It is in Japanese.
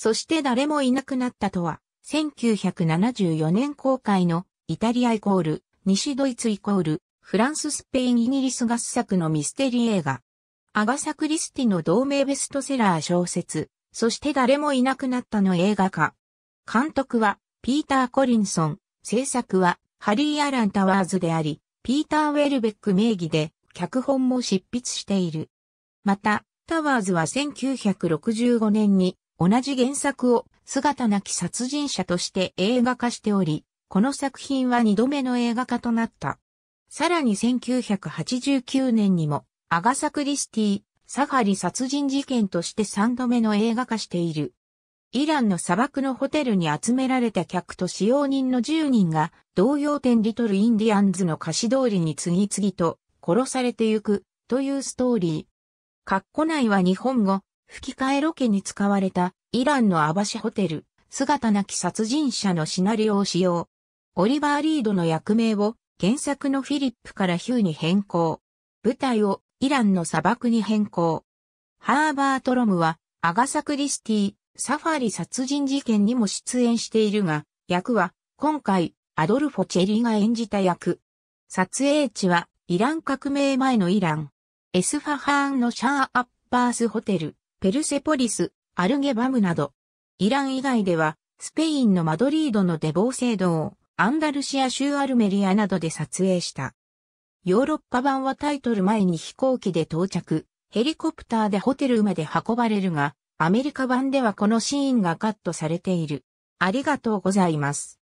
そして誰もいなくなったとは、1974年公開のイタリアイコール、西ドイツイコール、フランススペインイギリス合作のミステリー映画。アガサ・クリスティの同名ベストセラー小説、そして誰もいなくなったの映画化。監督は、ピーター・コリンソン、制作は、ハリー・アラン・タワーズであり、ピーター・ウェルベック名義で、脚本も執筆している。また、タワーズは1965年に同じ原作を姿なき殺人者として映画化しており、この作品は2度目の映画化となった。さらに1989年にも、アガサ・クリスティ、サハリ殺人事件として3度目の映画化している。イランの砂漠のホテルに集められた客と使用人の10人が、同様店リトル・インディアンズの歌詞通りに次々と殺されてゆく、というストーリー。カッコ内は日本語、吹き替えロケに使われたイランのアバシホテル、姿なき殺人者のシナリオを使用。オリバー・リードの役名を原作のフィリップからヒューに変更。舞台をイランの砂漠に変更。ハーバート・ロムはアガサ・クリスティ、サファリ殺人事件にも出演しているが、役は今回アドルフォ・チェリが演じた役。撮影地はイラン革命前のイラン。エスファハーンのシャー・アッパースホテル、ペルセポリス、アルゲバムなど。イラン以外では、スペインのマドリードのデボー聖堂、アンダルシア州アルメリアなどで撮影した。ヨーロッパ版はタイトル前に飛行機で到着、ヘリコプターでホテルまで運ばれるが、アメリカ版ではこのシーンがカットされている。ありがとうございます。